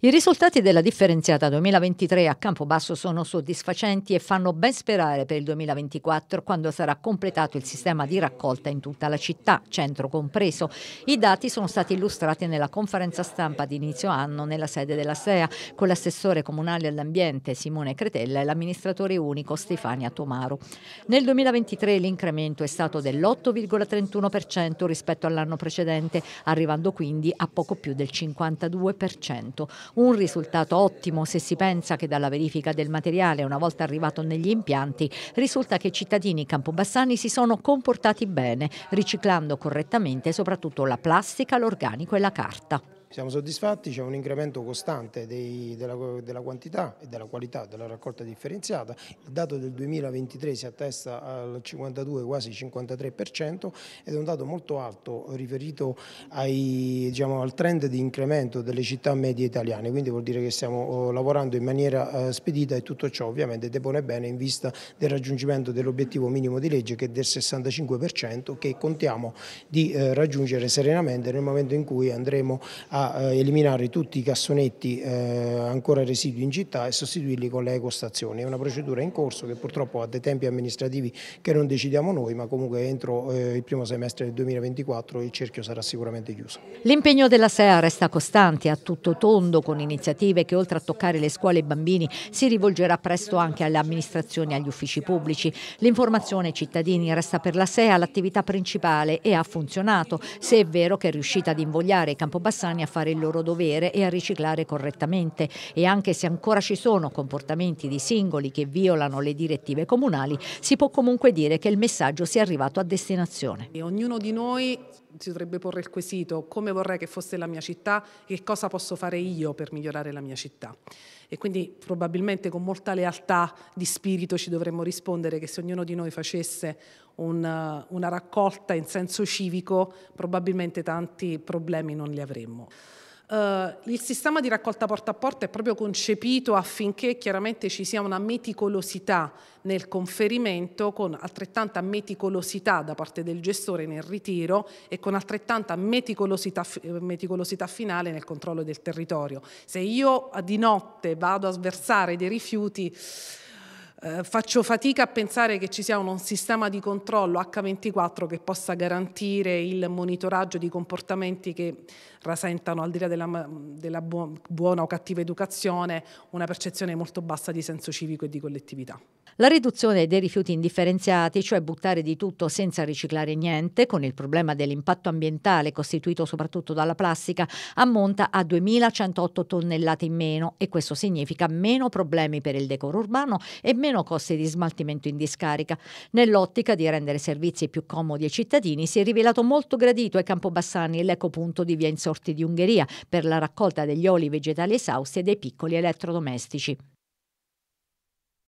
I risultati della differenziata 2023 a Campobasso sono soddisfacenti e fanno ben sperare per il 2024 quando sarà completato il sistema di raccolta in tutta la città, centro compreso. I dati sono stati illustrati nella conferenza stampa di inizio anno nella sede della SEA con l'assessore comunale all'ambiente Simone Cretella e l'amministratore unico Stefania Tomaro. Nel 2023 l'incremento è stato dell'8,31% rispetto all'anno precedente, arrivando quindi a poco più del 52%. Un risultato ottimo se si pensa che dalla verifica del materiale una volta arrivato negli impianti risulta che i cittadini campobassani si sono comportati bene, riciclando correttamente soprattutto la plastica, l'organico e la carta. Siamo soddisfatti, c'è un incremento costante dei, della, della, quantità e della qualità della raccolta differenziata, il dato del 2023 si attesta al 52, quasi 53% ed è un dato molto alto riferito ai, diciamo, al trend di incremento delle città medie italiane, quindi vuol dire che stiamo eh, lavorando in maniera eh, spedita e tutto ciò ovviamente depone bene in vista del raggiungimento dell'obiettivo minimo di legge che è del 65% che contiamo di eh, raggiungere serenamente nel momento in cui andremo a a eh, eliminare tutti i cassonetti eh, ancora residui in città e sostituirli con le ecostazioni. È una procedura in corso che purtroppo ha dei tempi amministrativi che non decidiamo noi, ma comunque entro eh, il primo semestre del 2024 il cerchio sarà sicuramente chiuso. L'impegno della SEA resta costante a tutto tondo con iniziative che oltre a toccare le scuole e i bambini si rivolgerà presto anche alle amministrazioni e agli uffici pubblici. L'informazione ai cittadini resta per la SEA l'attività principale e ha funzionato, se è vero che è riuscita ad invogliare i campobassani a fare il loro dovere e a riciclare correttamente e anche se ancora ci sono comportamenti di singoli che violano le direttive comunali, si può comunque dire che il messaggio sia arrivato a destinazione. Ognuno di noi si dovrebbe porre il quesito come vorrei che fosse la mia città e che cosa posso fare io per migliorare la mia città. E quindi probabilmente con molta lealtà di spirito ci dovremmo rispondere che se ognuno di noi facesse una, una raccolta in senso civico probabilmente tanti problemi non li avremmo. Uh, il sistema di raccolta porta a porta è proprio concepito affinché chiaramente ci sia una meticolosità nel conferimento con altrettanta meticolosità da parte del gestore nel ritiro e con altrettanta meticolosità, eh, meticolosità finale nel controllo del territorio. Se io eh, di notte vado a sversare dei rifiuti eh, faccio fatica a pensare che ci sia un, sistema di controllo H24 che possa garantire il monitoraggio di comportamenti che rasentano, al di là della, della buona o cattiva educazione, una percezione molto bassa di senso civico e di collettività. La riduzione dei rifiuti indifferenziati, cioè buttare di tutto senza riciclare niente, con il problema dell'impatto ambientale costituito soprattutto dalla plastica, ammonta a 2.108 tonnellate in meno e questo significa meno problemi per il decoro urbano e meno meno costi di smaltimento in discarica. Nell'ottica di rendere servizi più comodi ai cittadini si è rivelato molto gradito ai Campobassani l'ecopunto di Via Insorti di Ungheria per la raccolta degli oli vegetali esausti e dei piccoli elettrodomestici.